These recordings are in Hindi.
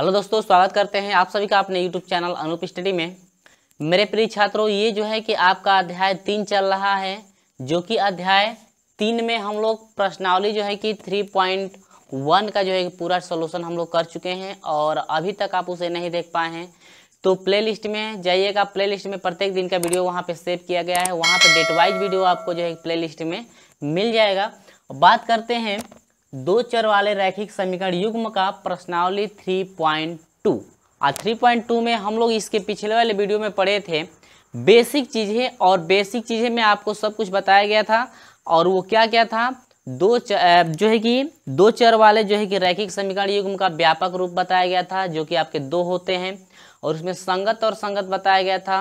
हेलो दोस्तों स्वागत करते हैं आप सभी का अपने यूट्यूब चैनल अनूप स्टडी में मेरे प्रिय छात्रों ये जो है कि आपका अध्याय तीन चल रहा है जो कि अध्याय तीन में हम लोग प्रश्नावली जो है कि थ्री पॉइंट वन का जो है कि पूरा सोल्यूशन हम लोग कर चुके हैं और अभी तक आप उसे नहीं देख पाए हैं तो प्ले में जाइएगा प्ले में प्रत्येक दिन का वीडियो वहाँ पर सेव किया गया है वहाँ पर डेट वाइज वीडियो आपको जो है प्ले में मिल जाएगा बात करते हैं दो चर वाले रैखिक समीकरण युग्म का प्रश्नावली 3.2 और 3.2 में हम लोग इसके पिछले वाले वीडियो में पढ़े थे बेसिक चीज़ें और बेसिक चीज़ें में आपको सब कुछ बताया गया था और वो क्या क्या था दो जो है कि दो चर वाले जो है कि रैखिक समीकरण युग्म का व्यापक रूप बताया गया था जो कि आपके दो होते हैं और उसमें संगत और संगत बताया गया था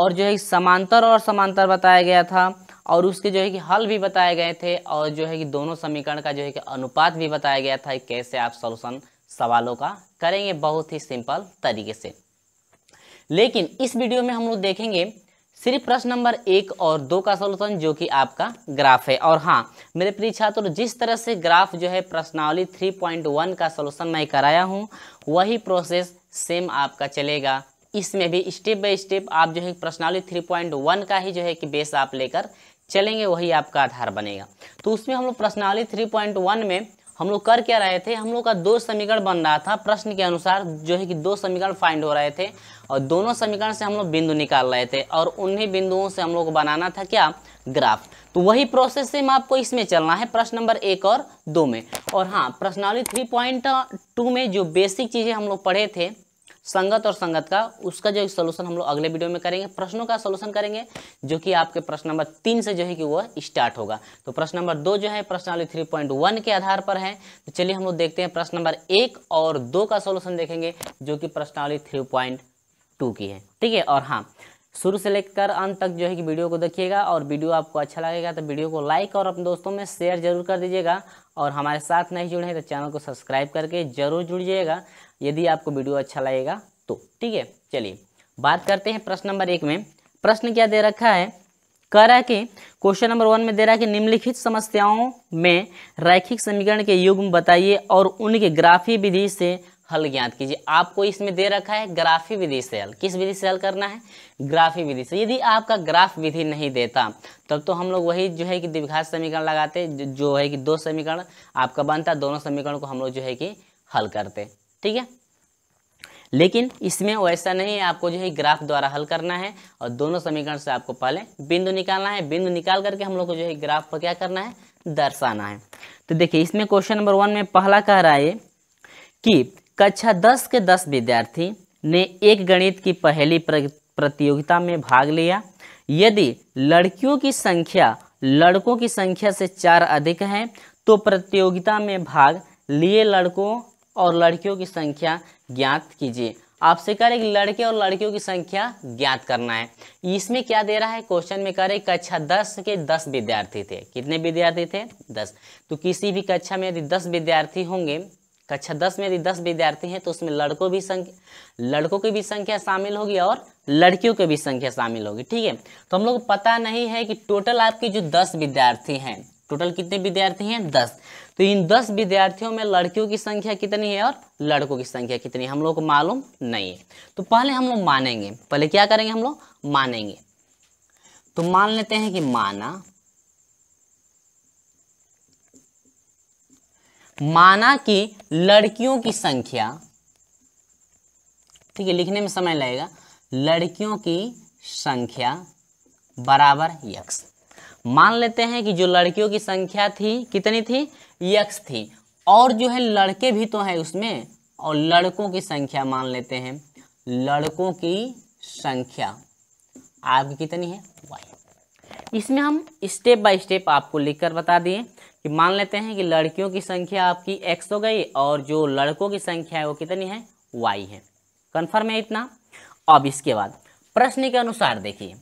और जो है समांतर और समांतर बताया गया था और उसके जो है कि हल भी बताए गए थे और जो है कि दोनों समीकरण का जो है कि अनुपात भी बताया गया था कैसे आप सोल्यूशन सवालों का करेंगे बहुत ही सिंपल तरीके से लेकिन इस वीडियो में हम लोग देखेंगे सिर्फ प्रश्न नंबर एक और दो का सोल्यूशन जो कि आपका ग्राफ है और हाँ मेरे प्रिय छात्र जिस तरह से ग्राफ जो है प्रश्नावली 3.1 का सोल्यूशन मैं कराया हूँ वही प्रोसेस सेम आपका चलेगा इसमें भी स्टेप बाय स्टेप आप जो है प्रश्नावली 3.1 का ही जो है कि बेस आप लेकर चलेंगे वही आपका आधार बनेगा तो उसमें हम लोग प्रश्नावली थ्री पॉइंट वन में हम लोग कर क्या रहे थे हम लोग का दो समीकरण बन रहा था प्रश्न के अनुसार जो है कि दो समीकरण फाइंड हो रहे थे और दोनों समीकरण से हम लोग बिंदु निकाल रहे थे और उन्हीं बिंदुओं से हम लोग को बनाना था क्या ग्राफ तो वही प्रोसेस सेम आपको इसमें चलना है प्रश्न नंबर एक और दो में और हाँ प्रश्नावली थ्री पॉइंट टू में जो बेसिक चीज़ें हम लोग पढ़े थे संगत और संगत का उसका जो सोल्यूशन हम लोग अगले वीडियो में करेंगे प्रश्नों का सोल्यूशन करेंगे जो कि आपके प्रश्न नंबर तीन से जो है कि वो स्टार्ट होगा तो प्रश्न नंबर दो जो है प्रश्नवाली थ्री पॉइंट वन के आधार पर है तो चलिए हम लोग देखते हैं प्रश्न नंबर एक और दो का सोल्यूशन देखेंगे जो कि प्रश्नवाली थ्री पॉइंट टू की है ठीक है और हाँ शुरू से लेकर अंत तक जो है कि वीडियो को देखिएगा और वीडियो आपको अच्छा लगेगा तो वीडियो को लाइक और अपने दोस्तों में शेयर जरूर कर दीजिएगा और हमारे साथ नहीं जुड़े हैं तो चैनल को सब्सक्राइब करके ज़रूर जुड़िएगा यदि आपको वीडियो अच्छा लगेगा तो ठीक है चलिए बात करते हैं प्रश्न नंबर एक में प्रश्न क्या दे रखा है कह रहा है कि क्वेश्चन नंबर वन में दे रहा है कि निम्नलिखित समस्याओं में रैखिक समीकरण के युग्म बताइए और उनके ग्राफी विधि से हल ज्ञात कीजिए आपको इसमें दे रखा है ग्राफी विधि से हल किस विधि से हल करना है ग्राफी विधि से यदि आपका ग्राफ विधि नहीं देता तब तो हम लोग वही जो है कि द्विघात समीकरण लगाते जो है कि दो समीकरण आपका बनता दोनों समीकरण को हम लोग जो है कि हल करते ठीक है लेकिन इसमें वैसा नहीं है आपको जो है ग्राफ द्वारा हल करना है और दोनों समीकरण से आपको पहले बिंदु निकालना है बिंदु निकाल करके हम लोग को जो है ग्राफ पर क्या करना है दर्शाना है तो देखिए इसमें क्वेश्चन नंबर वन में पहला कह रहा है कि कक्षा दस के दस विद्यार्थी ने एक गणित की पहली प्रतियोगिता में भाग लिया यदि लड़कियों की संख्या लड़कों की संख्या से चार अधिक है तो प्रतियोगिता में भाग लिए लड़कों और लड़कियों की संख्या ज्ञात कीजिए आपसे कह रहे कि लड़के और लड़कियों की संख्या ज्ञात करना है इसमें क्या दे रहा है क्वेश्चन में कह रहे कक्षा दस के दस विद्यार्थी थे कितने विद्यार्थी थे दस तो किसी भी कक्षा में यदि दस विद्यार्थी होंगे कक्षा तो अच्छा, दस में यदि दस विद्यार्थी हैं तो उसमें लड़कों भी संख्या लड़कों की भी संख्या शामिल होगी और लड़कियों की भी संख्या शामिल होगी ठीक है तो हम लोग पता नहीं है कि टोटल आपके जो दस विद्यार्थी हैं टोटल कितने विद्यार्थी हैं दस तो इन दस विद्यार्थियों में लड़कियों की संख्या कितनी है और लड़कों की संख्या कितनी है हम लोग को मालूम नहीं है तो पहले हम लोग मानेंगे पहले क्या करेंगे हम लोग मानेंगे तो मान लेते हैं कि माना माना कि लड़कियों की संख्या ठीक है लिखने में समय लगेगा लड़कियों की संख्या बराबर यक्स मान लेते हैं कि जो लड़कियों की संख्या थी कितनी थी यक्स थी और जो है लड़के भी तो हैं उसमें और लड़कों की संख्या मान लेते हैं लड़कों की संख्या आपकी कितनी है वाई इसमें हम स्टेप बाय स्टेप आपको लिखकर बता दिए कि मान लेते हैं कि लड़कियों की संख्या आपकी एक्स हो गई और जो लड़कों की संख्या है वो कितनी है वाई है कन्फर्म है इतना अब इसके बाद प्रश्न के अनुसार देखिए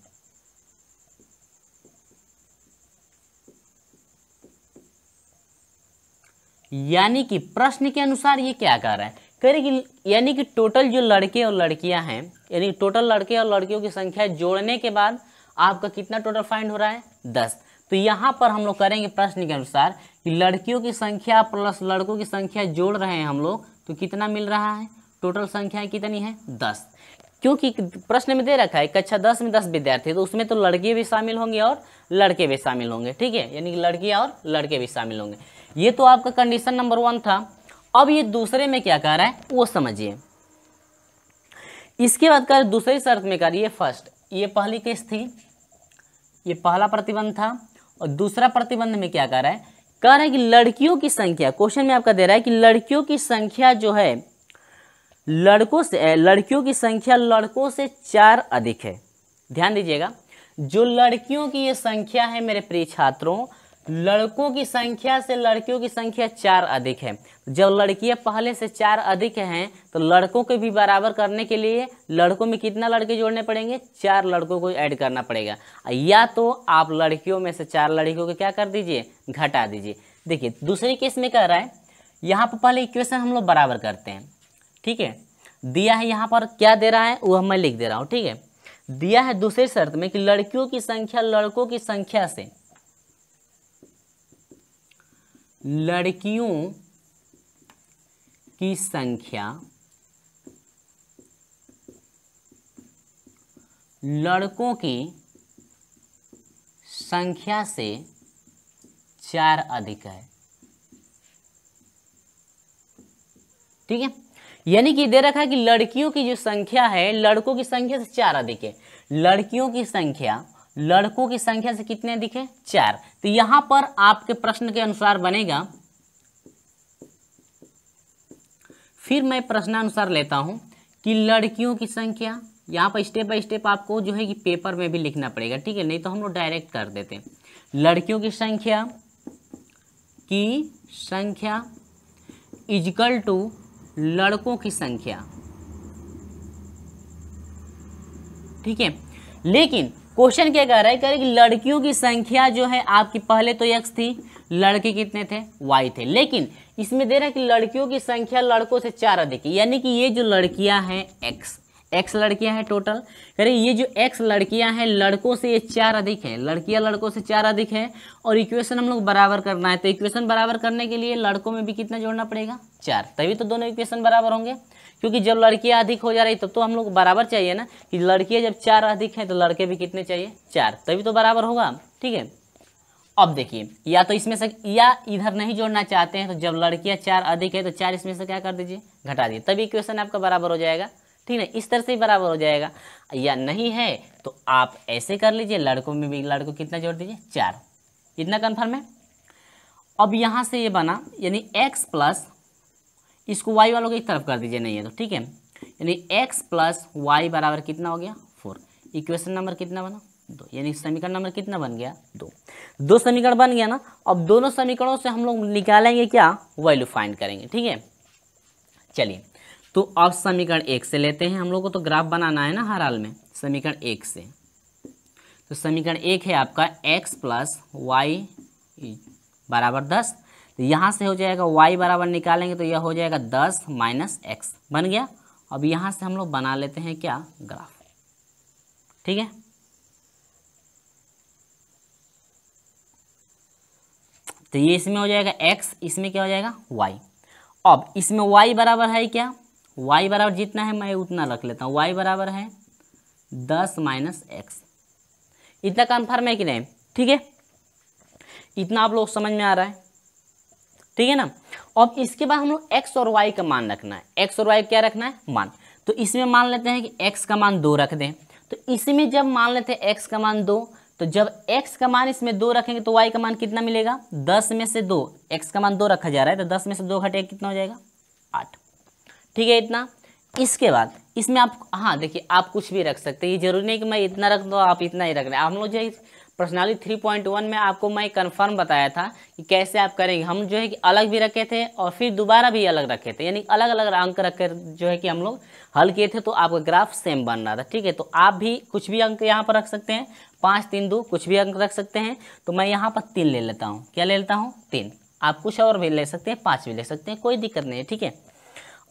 यानी कि प्रश्न के अनुसार ये क्या कर रहा है कह रहे कि यानी कि टोटल जो लड़के और लड़कियां हैं यानी टोटल लड़के और लड़कियों की संख्या जोड़ने के बाद आपका कितना टोटल फाइंड हो रहा है दस तो यहाँ पर हम लोग करेंगे प्रश्न के अनुसार कि लड़कियों की संख्या प्लस लड़कों की संख्या जोड़ रहे हैं हम लोग तो कितना मिल रहा है टोटल संख्या कितनी है दस क्योंकि प्रश्न में दे रखा है कक्षा अच्छा, दस में दस विद्यार्थी तो उसमें तो लड़के भी शामिल होंगे और लड़के भी शामिल होंगे ठीक है यानी कि लड़की और लड़के भी शामिल होंगे ये तो आपका कंडीशन नंबर वन था अब ये दूसरे में क्या कह रहा है वो समझिए इसके बाद कर दूसरी शर्त में कर ये फर्स्ट ये पहली केस थी ये पहला प्रतिबंध था और दूसरा प्रतिबंध में क्या कह रहा है कह रहा है कि लड़कियों की संख्या क्वेश्चन में आपका दे रहा है कि लड़कियों की संख्या जो है लड़कों से लड़कियों की संख्या लड़कों से चार अधिक है ध्यान दीजिएगा जो लड़कियों की ये संख्या है मेरे प्रिय छात्रों लड़कों की संख्या से लड़कियों की संख्या चार अधिक है जब लड़कियां पहले से चार अधिक हैं तो लड़कों के भी बराबर करने के लिए लड़कों में कितना लड़के जोड़ने पड़ेंगे चार लड़कों को ऐड करना पड़ेगा या तो आप लड़कियों में से चार लड़कियों को क्या कर दीजिए घटा दीजिए देखिए दूसरे केस में कह रहा है यहाँ पर पहले इक्वेशन हम लोग बराबर करते हैं ठीक है दिया है यहाँ पर क्या दे रहा है वो मैं लिख दे रहा हूँ ठीक है दिया है दूसरे शर्त में कि लड़कियों की संख्या लड़कों की संख्या से लड़कियों की संख्या लड़कों की संख्या से चार अधिक है ठीक है यानी कि दे रखा है कि लड़कियों की जो संख्या है लड़कों की संख्या से चार अधिक है लड़कियों की संख्या लड़कों की संख्या से कितने दिखे चार तो यहां पर आपके प्रश्न के अनुसार बनेगा फिर मैं प्रश्नानुसार लेता हूं कि लड़कियों की संख्या यहां पर स्टेप बाय स्टेप आपको जो है कि पेपर में भी लिखना पड़ेगा ठीक है नहीं तो हम लोग डायरेक्ट कर देते हैं लड़कियों की संख्या की संख्या इजकल टू लड़कों की संख्या ठीक है लेकिन क्वेश्चन क्या कह रहा है कह रहा है कि लड़कियों की संख्या जो है आपकी पहले तो यक्स थी लड़के कितने थे वाई थे लेकिन इसमें दे रहा है कि लड़कियों की संख्या लड़कों से चार अधिक यानी कि ये जो लड़कियां हैं एक्स एक्स लड़कियां हैं टोटल कह रही ये जो एक्स लड़कियां हैं लड़कों से ये चार अधिक है लड़कियां लड़कों से चार अधिक है और इक्वेशन हम लोग बराबर करना है तो इक्वेशन बराबर करने के लिए लड़कों में भी कितना जोड़ना पड़ेगा चार तभी तो दोनों इक्वेशन बराबर होंगे क्योंकि जब लड़कियाँ अधिक हो जा रही तब तो, हम लोग बराबर चाहिए ना कि लड़कियाँ जब चार अधिक हैं तो लड़के भी कितने चाहिए चार तभी तो बराबर होगा ठीक है अब देखिए या तो इसमें से या इधर नहीं जोड़ना चाहते हैं तो जब लड़कियाँ चार अधिक है तो चार इसमें से क्या कर दीजिए घटा दीजिए तभी क्वेश्चन आपका बराबर हो जाएगा ठीक है इस तरह से ही बराबर हो जाएगा या नहीं है तो आप ऐसे कर लीजिए लड़कों में भी लड़कों कितना जोड़ दीजिए चार इतना कन्फर्म है अब यहाँ से ये बना यानी x प्लस इसको वाई वालों को एक तरफ कर दीजिए नहीं है तो ठीक है यानी एक्स प्लस वाई बराबर कितना हो गया फोर इक्वेशन नंबर कितना बना दो यानी समीकरण नंबर कितना बन गया दो दो समीकरण बन गया ना अब दोनों समीकरणों से हम लोग निकालेंगे क्या वैल्यू फाइंड करेंगे ठीक है चलिए तो अब समीकरण एक से लेते हैं हम लोग को तो ग्राफ बनाना है ना हर हाल में समीकरण एक से तो समीकरण एक है आपका x प्लस वाई बराबर दस तो यहाँ से हो जाएगा वाई बराबर निकालेंगे तो यह हो जाएगा दस माइनस एक्स बन गया अब यहाँ से हम लोग बना लेते हैं क्या ग्राफ ठीक है तो ये इसमें हो जाएगा x इसमें क्या हो जाएगा y अब इसमें y बराबर है क्या y बराबर जितना है मैं उतना रख लेता हूँ y बराबर है दस माइनस एक्स इतना कन्फर्म है कि नहीं ठीक है इतना आप लोग समझ में आ रहा है ठीक है ना अब इसके बाद हम लोग एक्स और वाई का मान रखना है एक्स और वाई क्या रखना है मान तो इसमें मान लेते हैं कि एक्स का मान दो रख दें तो इसमें जब मान लेते हैं एक्स का मान दो तो जब एक्स का मान इसमें दो रखेंगे तो वाई का मान कितना मिलेगा दस में से दो एक्स का मान दो रखा जा रहा है तो दस में से दो घटेगा कितना हो जाएगा आठ ठीक है इतना इसके बाद इसमें आप हाँ देखिए आप कुछ भी रख सकते हैं ये जरूरी नहीं कि मैं इतना रख दो आप इतना ही रख रहे हैं आप लोग जो पर्सनली 3.1 में आपको मैं कंफर्म बताया था कि कैसे आप करेंगे हम जो है कि अलग भी रखे थे और फिर दोबारा भी अलग रखे थे यानी अलग अलग अंक रख कर जो है कि हम लोग हल किए थे तो आपका ग्राफ सेम बन रहा था ठीक है तो आप भी कुछ भी अंक यहाँ पर रख सकते हैं पाँच तीन दो कुछ भी अंक रख सकते हैं तो मैं यहाँ पर तीन ले लेता हूँ क्या ले लेता हूँ तीन आप कुछ और भी ले सकते हैं पाँच भी ले सकते हैं कोई दिक्कत नहीं है ठीक है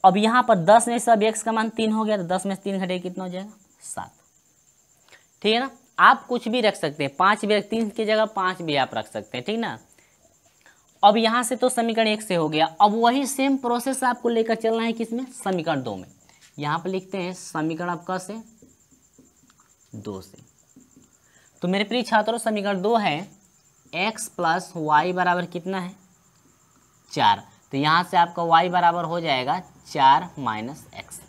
अब यहाँ पर दस में से अब एक्स का मान तीन हो गया तो दस में से तीन घटे कितना हो जाएगा सात ठीक है ना आप कुछ भी रख सकते हैं पाँच भी तीन की जगह पाँच भी आप रख सकते हैं ठीक ना अब यहाँ से तो समीकरण एक से हो गया अब वही सेम प्रोसेस आपको लेकर चलना है किसमें समीकरण दो में यहाँ पर लिखते हैं समीकरण आपका से दो से तो मेरे प्रिय छात्रों समीकरण दो है एक्स प्लस वाई बराबर कितना है चार तो यहाँ से आपका वाई बराबर हो जाएगा चार माइनस एक्स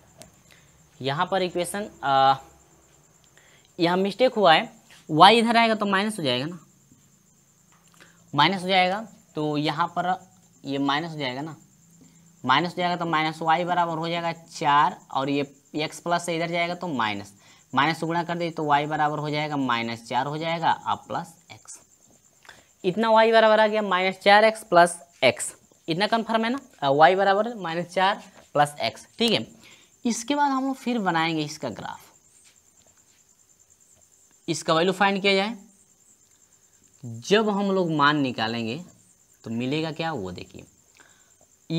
यहाँ पर इक्वेशन यहाँ मिस्टेक हुआ है वाई इधर आएगा तो माइनस हो जाएगा ना माइनस हो जाएगा तो यहाँ पर ये माइनस हो जाएगा ना माइनस हो जाएगा तो माइनस वाई बराबर हो जाएगा चार और ये एक्स प्लस से इधर जाएगा तो माइनस माइनस गुणा कर दी तो वाई बराबर हो जाएगा माइनस चार हो जाएगा और प्लस एक्स इतना वाई बराबर आ गया माइनस चार एक्स प्लस एक्स इतना कन्फर्म है ना वाई बराबर माइनस चार प्लस एक्स ठीक है इसके बाद हम लोग फिर बनाएंगे इसका ग्राफ इसका वैल्यू फाइंड किया जाए जब हम लोग मान निकालेंगे तो मिलेगा क्या वो देखिए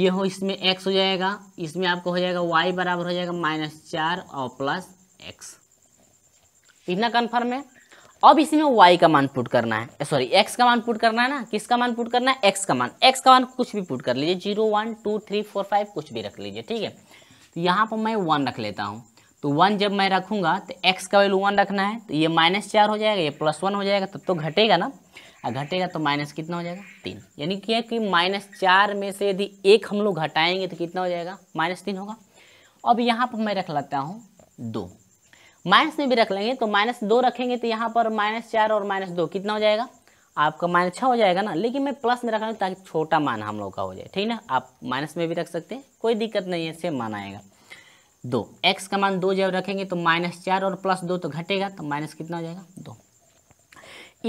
ये हो इसमें एक्स हो जाएगा इसमें आपको हो जाएगा वाई बराबर हो जाएगा माइनस चार और प्लस एक्स इतना कन्फर्म है अब इसमें वाई का मान पुट करना है सॉरी eh, एक्स का मान पुट करना है ना किसका मान पुट करना है एक्स का मान एक्स का मान कुछ भी पुट कर लीजिए zero one two three four five कुछ भी रख लीजिए ठीक है तो यहाँ पर मैं वन रख लेता हूँ तो वन जब मैं रखूँगा तो एक्स का वैल्यू वन रखना है तो ये माइनस चार हो जाएगा ये प्लस वन हो जाएगा तब तो घटेगा ना और घटेगा तो माइनस कितना हो जाएगा तीन यानी है कि माइनस चार में से यदि एक हम लोग घटाएंगे तो कितना हो जाएगा माइनस तीन होगा अब यहाँ पर मैं रख लेता हूँ दो माइनस में भी रख लेंगे तो माइनस दो रखेंगे तो यहाँ पर माइनस चार और माइनस दो कितना हो जाएगा आपका माइनस छः हो जाएगा ना लेकिन मैं प्लस में रख रहा हूँ ताकि छोटा मान हम लोग का हो जाए ठीक ना आप माइनस में भी रख सकते हैं कोई दिक्कत नहीं है सेम मान आएगा दो एक्स का मान दो जब रखेंगे तो माइनस चार और प्लस दो तो घटेगा तो माइनस कितना हो जाएगा दो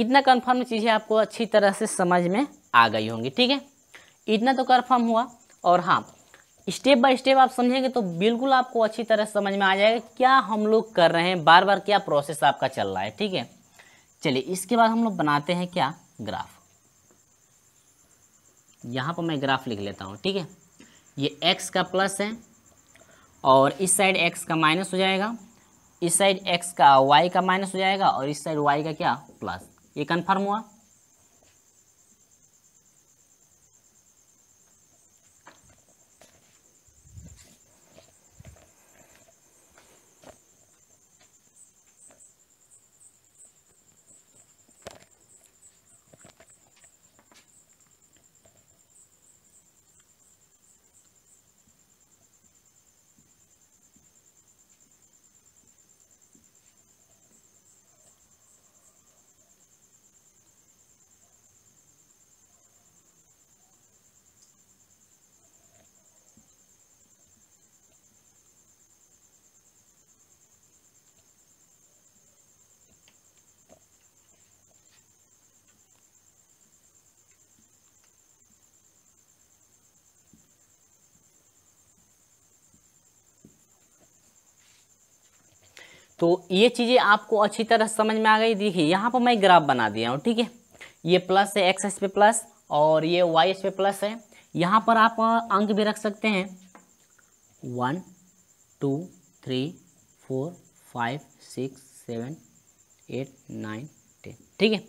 इतना कन्फर्म चीज़ें आपको अच्छी तरह से समझ में आ गई होंगी ठीक है इतना तो कन्फर्म हुआ और हाँ स्टेप बाय स्टेप आप समझेंगे तो बिल्कुल आपको अच्छी तरह समझ में आ जाएगा क्या हम लोग कर रहे हैं बार बार क्या प्रोसेस आपका चल रहा है ठीक है चलिए इसके बाद हम लोग बनाते हैं क्या ग्राफ यहाँ पर मैं ग्राफ लिख लेता हूँ ठीक है ये एक्स का प्लस है और इस साइड एक्स का माइनस हो जाएगा इस साइड एक्स का वाई का माइनस हो जाएगा और इस साइड वाई का क्या प्लस ये कन्फर्म हुआ तो ये चीज़ें आपको अच्छी तरह समझ में आ गई देखिए यहाँ पर मैं ग्राफ बना दिया हूँ ठीक है ये प्लस है एक्स एस पे प्लस और ये वाई एस पे प्लस है यहाँ पर आप अंक भी रख सकते हैं one two three four five six seven eight nine ten ठीक है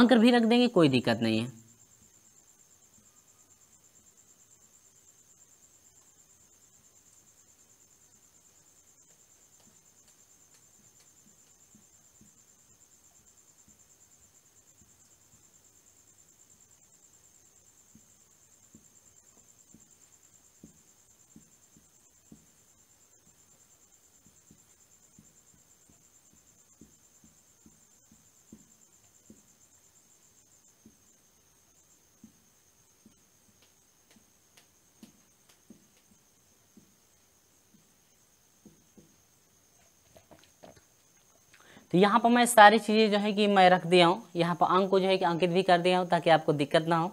अंक भी रख देंगे कोई दिक्कत नहीं है तो यहाँ पर मैं सारी चीज़ें जो है कि मैं रख दिया हूँ यहाँ पर अंक को जो है कि अंकित भी कर दिया हूँ ताकि आपको दिक्कत ना हो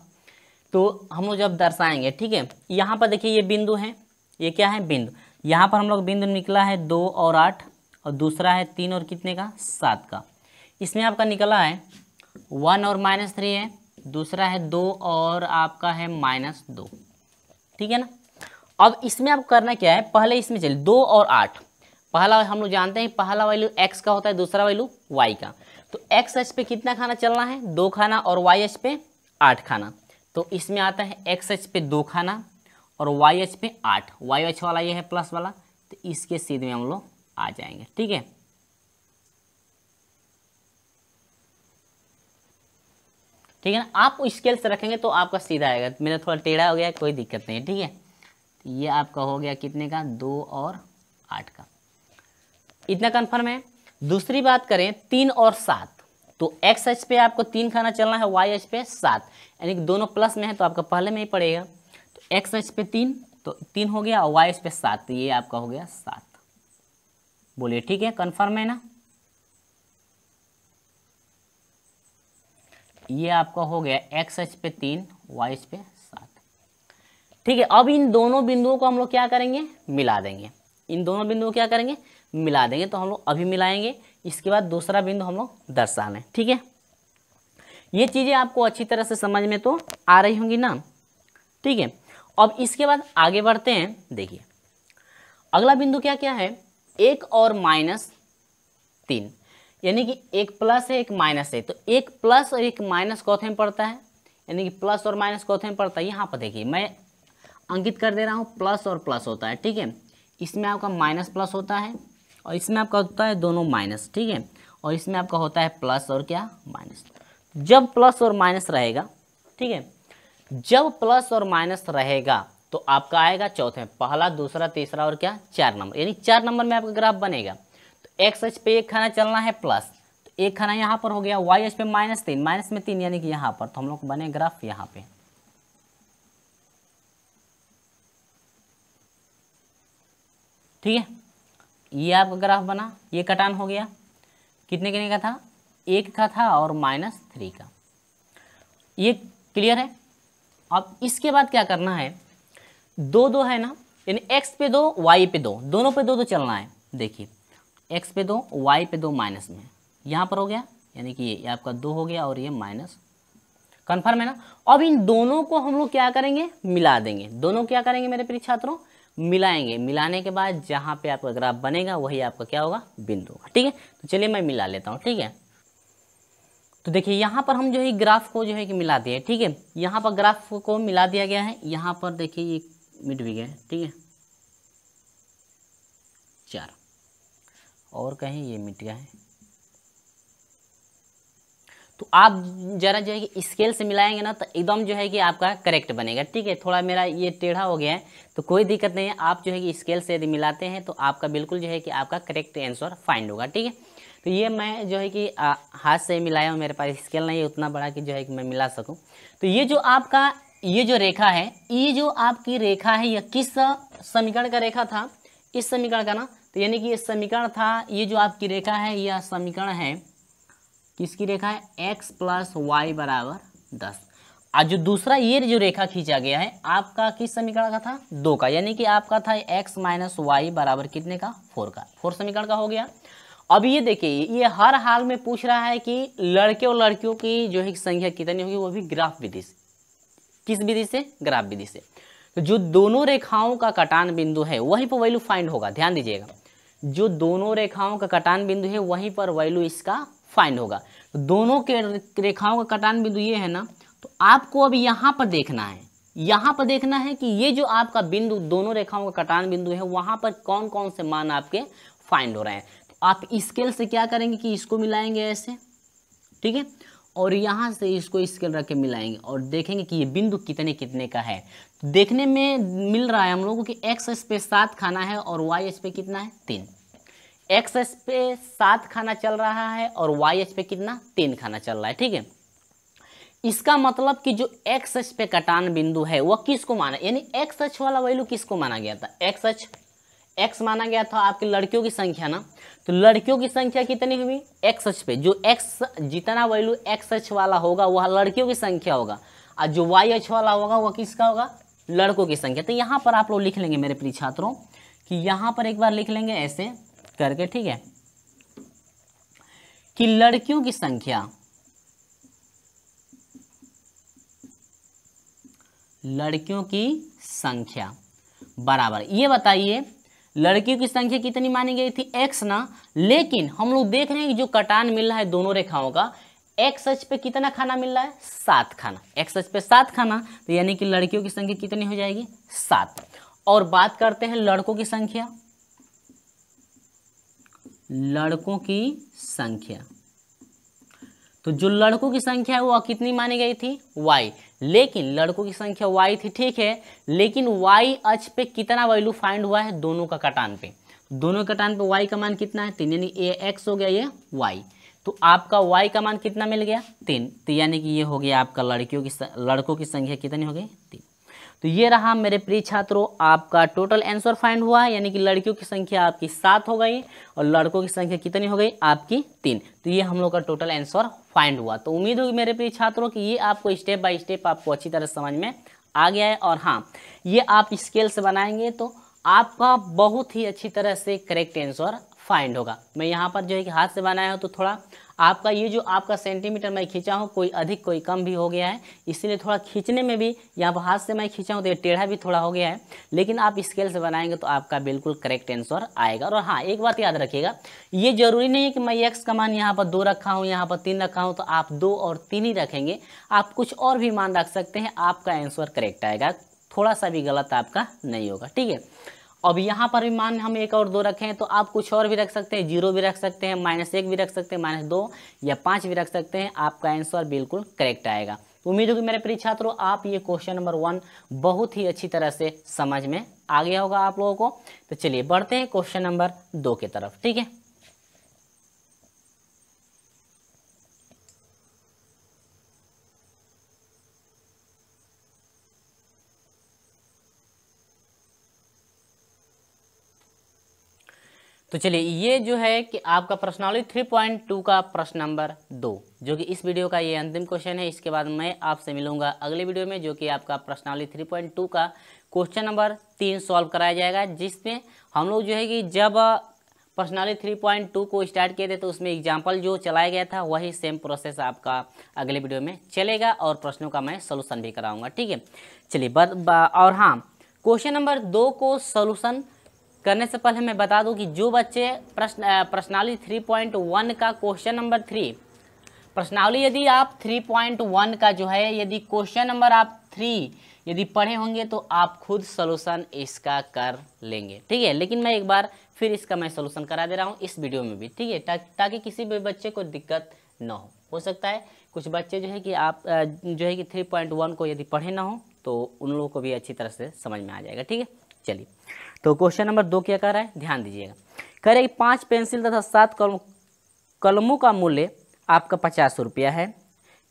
तो हम लोग जब दर्शाएंगे ठीक है यहाँ पर देखिए ये बिंदु है ये क्या है बिंदु यहाँ पर हम लोग बिंदु निकला है दो और आठ और दूसरा है तीन और कितने का सात का इसमें आपका निकला है वन और माइनस थ्री है दूसरा है दो और आपका है माइनस दो ठीक है ना अब इसमें आपको करना क्या है पहले इसमें चलिए दो और आठ पहला हम लोग जानते हैं पहला वैल्यू एक्स का होता है दूसरा वैल्यू वाई का तो एक्स एच पे कितना खाना चलना है दो खाना और वाई एच पे आठ खाना तो इसमें आता है एक्स एच पे दो खाना और वाई एच पे आठ वाई एच वाला ये है प्लस वाला तो इसके सीध में हम लोग आ जाएंगे ठीक है ठीक है ना आप स्केल से रखेंगे तो आपका सीधा आएगा मेरा थोड़ा टेढ़ा हो गया कोई दिक्कत नहीं है ठीक है ये आपका हो गया कितने का दो और आठ का इतना कन्फर्म है दूसरी बात करें तीन और सात तो एक्स एच पे आपको तीन खाना चलना है वाई एच पे सात यानी कि दोनों प्लस में है तो आपका पहले में ही पड़ेगा तो एक्स एच पे तीन तो तीन हो गया और वाई एच पे सात तो ये आपका हो गया सात बोलिए ठीक है कन्फर्म है ना ये आपका हो गया एक्स एच पे तीन वाई एच पे सात ठीक है अब इन दोनों बिंदुओं को हम लोग क्या करेंगे मिला देंगे इन दोनों बिंदुओं क्या करेंगे मिला देंगे तो हम लोग अभी मिलाएंगे इसके बाद दूसरा बिंदु हम लोग दर्शा लें ठीक है ये चीज़ें आपको अच्छी तरह से समझ में तो आ रही होंगी ना ठीक है अब इसके बाद आगे बढ़ते हैं देखिए अगला बिंदु क्या क्या है एक और माइनस तीन यानी कि एक प्लस है एक माइनस है तो एक प्लस और एक माइनस कौथे में पड़ता है यानी कि प्लस और माइनस कौथे में पड़ता है यहाँ पर देखिए मैं अंकित कर दे रहा हूँ प्लस और प्लस होता है ठीक है इसमें आपका माइनस प्लस होता है और इसमें आपका होता है दोनों माइनस ठीक है और इसमें आपका होता है प्लस और क्या माइनस जब प्लस और माइनस रहेगा ठीक है जब प्लस और माइनस रहेगा तो आपका आएगा चौथे पहला दूसरा तीसरा और क्या चार नंबर यानी चार नंबर में आपका ग्राफ बनेगा तो एक्स एच पे एक खाना चलना है प्लस तो एक खाना यहाँ पर हो गया वाई एच पे माइनस तीन माइनस में तीन यानी कि यहाँ पर तो हम लोग बने ग्राफ यहाँ पे ठीक है ये आपका ग्राफ बना ये कटान हो गया कितने कितने का था एक का था और माइनस थ्री का ये क्लियर है अब इसके बाद क्या करना है दो दो है ना यानी एक्स पे दो वाई पे दो दोनों पे दो दो तो चलना है देखिए एक्स पे दो वाई पे दो माइनस में यहाँ पर हो गया यानी कि ये आपका दो हो गया और ये माइनस कन्फर्म है ना अब इन दोनों को हम लोग क्या करेंगे मिला देंगे दोनों क्या करेंगे मेरे प्रिय छात्रों मिलाएंगे मिलाने के बाद जहाँ पे आपका ग्राफ बनेगा वही आपका क्या होगा बिंदु ठीक है तो चलिए मैं मिला लेता हूँ ठीक है तो देखिए यहाँ पर हम जो है ग्राफ को जो है कि मिला दिए ठीक है यहाँ पर ग्राफ को मिला दिया गया है यहाँ पर देखिए ये मिट भी गए ठीक है चार और कहीं ये मिट गया है तो आप जरा जो है कि स्केल से मिलाएंगे ना तो एकदम जो है कि आपका करेक्ट बनेगा ठीक है थोड़ा मेरा ये टेढ़ा हो गया है तो कोई दिक्कत नहीं है आप जो है कि स्केल से यदि मिलाते हैं तो आपका बिल्कुल जो है कि आपका करेक्ट आंसर फाइंड होगा ठीक है तो ये मैं जो है कि हाथ से मिलाया हूँ मेरे पास स्केल नहीं है उतना बड़ा कि जो है कि मैं मिला सकूँ तो ये जो आपका ये जो रेखा है ये जो आपकी रेखा है यह किस समीकरण का रेखा था इस समीकरण का ना तो यानी कि ये समीकरण था ये जो आपकी रेखा है यह समीकरण है किसकी रेखा है एक्स प्लस वाई बराबर दस और जो दूसरा ये जो रेखा खींचा गया है आपका किस समीकरण का था दो का यानी कि आपका था एक्स माइनस वाई बराबर कितने का फोर का फोर समीकरण का हो गया अब ये देखिए ये हर हाल में पूछ रहा है कि लड़के और लड़कियों की जो है संख्या कितनी होगी वो भी ग्राफ विधि से किस विधि से ग्राफ विधि से तो जो दोनों रेखाओं का कटान बिंदु है वहीं पर वैल्यू फाइंड होगा ध्यान दीजिएगा जो दोनों रेखाओं का कटान बिंदु है वहीं पर वैल्यू इसका फाइंड होगा तो दोनों के रेखाओं का कटान बिंदु ये है ना तो आपको अब यहाँ पर देखना है यहाँ पर देखना है कि ये जो आपका बिंदु दोनों रेखाओं का कटान बिंदु है वहाँ पर कौन कौन से मान आपके फाइंड हो रहे हैं तो आप स्केल से क्या करेंगे कि इसको मिलाएंगे ऐसे ठीक है और यहाँ से इसको स्केल रख के मिलाएंगे और देखेंगे कि ये बिंदु कितने कितने का है देखने में मिल रहा है हम लोगों को कि एक्स स्पे पे सात खाना है और वाई स्पे पे कितना है तीन एक्स एस पे सात खाना चल रहा है और वाई एच पे कितना तीन खाना चल रहा है ठीक है इसका मतलब कि जो एक्स एच पे कटान बिंदु है वह किसको माना यानी एक्स एच वाला वैल्यू किसको माना गया था एक्स एच एक्स माना गया था आपकी लड़कियों की संख्या ना तो लड़कियों की संख्या कितनी हुई एक्स एच पे जो एक्स जितना वैल्यू एक्स एच वाला होगा वह लड़कियों की संख्या होगा और जो वाई एच वाला होगा वह किसका होगा लड़कों की संख्या तो यहाँ पर आप लोग लिख लेंगे मेरे प्रिय छात्रों कि यहाँ पर एक बार लिख लेंगे ऐसे करके ठीक है कि लड़कियों की संख्या लड़कियों की संख्या बराबर ये बताइए लड़कियों की संख्या कितनी मानी गई थी एक्स ना लेकिन हम लोग देख रहे हैं कि जो कटान मिल रहा है दोनों रेखाओं का एक्स एच पे कितना खाना मिल रहा है सात खाना एक्स एच पे सात खाना तो यानी कि लड़कियों की संख्या कितनी हो जाएगी सात और बात करते हैं लड़कों की संख्या लड़कों की संख्या तो जो लड़कों की संख्या है वो कितनी मानी गई थी वाई लेकिन लड़कों की संख्या वाई थी ठीक है लेकिन वाई अच पे कितना वैल्यू फाइंड हुआ है दोनों का कटान पे दोनों कटान पे वाई का मान कितना है तीन यानी ए एक्स हो गया ये वाई तो आपका वाई का मान कितना मिल गया तीन तो यानी कि ये हो गया आपका लड़कियों की लड़कों की संख्या कितनी हो गई तीन तो ये रहा मेरे प्रिय छात्रों आपका टोटल आंसर फाइंड हुआ है यानी कि लड़कियों की संख्या आपकी सात हो गई और लड़कों की संख्या कितनी हो गई आपकी तीन तो ये हम लोग का टोटल आंसर फाइंड हुआ तो उम्मीद होगी मेरे प्रिय छात्रों कि ये आपको स्टेप बाय स्टेप आपको अच्छी तरह समझ में आ गया है और हाँ ये आप स्केल से बनाएंगे तो आपका बहुत ही अच्छी तरह से करेक्ट आंसर फाइंड होगा मैं यहाँ पर जो है कि हाथ से बनाया हूँ तो थोड़ा आपका ये जो आपका सेंटीमीटर मैं खींचा हूँ कोई अधिक कोई कम भी हो गया है इसीलिए थोड़ा खींचने में भी यहाँ पर हाथ से मैं खींचा हूँ तो ये टेढ़ा भी थोड़ा हो गया है लेकिन आप स्केल से बनाएंगे तो आपका बिल्कुल करेक्ट आंसर आएगा और हाँ एक बात याद रखिएगा ये जरूरी नहीं है कि मैं एक्स का मान यहाँ पर दो रखा हूँ यहाँ पर तीन रखा हूँ तो आप दो और तीन ही रखेंगे आप कुछ और भी मान रख सकते हैं आपका आंसर करेक्ट आएगा थोड़ा सा भी गलत आपका नहीं होगा ठीक है अब यहाँ पर भी मान हम एक और दो रखें तो आप कुछ और भी रख सकते हैं जीरो भी रख सकते हैं माइनस एक भी रख सकते हैं माइनस दो या पाँच भी रख सकते हैं आपका आंसर बिल्कुल करेक्ट आएगा उम्मीद होगी कि मेरे प्रिय छात्रों आप ये क्वेश्चन नंबर वन बहुत ही अच्छी तरह से समझ में आ गया होगा आप लोगों को तो चलिए बढ़ते हैं क्वेश्चन नंबर दो की तरफ ठीक है तो चलिए ये जो है कि आपका प्रश्नावली थ्री पॉइंट टू का प्रश्न नंबर दो जो कि इस वीडियो का ये अंतिम क्वेश्चन है इसके बाद मैं आपसे मिलूंगा अगले वीडियो में जो कि आपका प्रश्नावली थ्री पॉइंट टू का क्वेश्चन नंबर तीन सॉल्व कराया जाएगा जिसमें हम लोग जो है कि जब पर्सनली थ्री पॉइंट टू को स्टार्ट किए थे तो उसमें एग्जाम्पल जो चलाया गया था वही सेम प्रोसेस आपका अगले वीडियो में चलेगा और प्रश्नों का मैं सोलूसन भी कराऊंगा ठीक है चलिए और हाँ क्वेश्चन नंबर दो को सोल्यूशन करने से पहले मैं बता दूं कि जो बच्चे प्रश्न प्रश्नावली थ्री पॉइंट वन का क्वेश्चन नंबर थ्री प्रश्नावली यदि आप थ्री पॉइंट वन का जो है यदि क्वेश्चन नंबर आप थ्री यदि पढ़े होंगे तो आप खुद सोल्यूशन इसका कर लेंगे ठीक है लेकिन मैं एक बार फिर इसका मैं सोल्यूशन करा दे रहा हूँ इस वीडियो में भी ठीक है ता, ताकि किसी भी बच्चे को दिक्कत ना हो हो सकता है कुछ बच्चे जो है कि आप जो है कि थ्री पॉइंट वन को यदि पढ़े ना हो तो उन लोगों को भी अच्छी तरह से समझ में आ जाएगा ठीक है चलिए तो क्वेश्चन नंबर दो क्या कह रहा है ध्यान दीजिएगा कह रहे हैं पांच पाँच पेंसिल तथा सात कलम कलमों का मूल्य आपका पचास रुपया है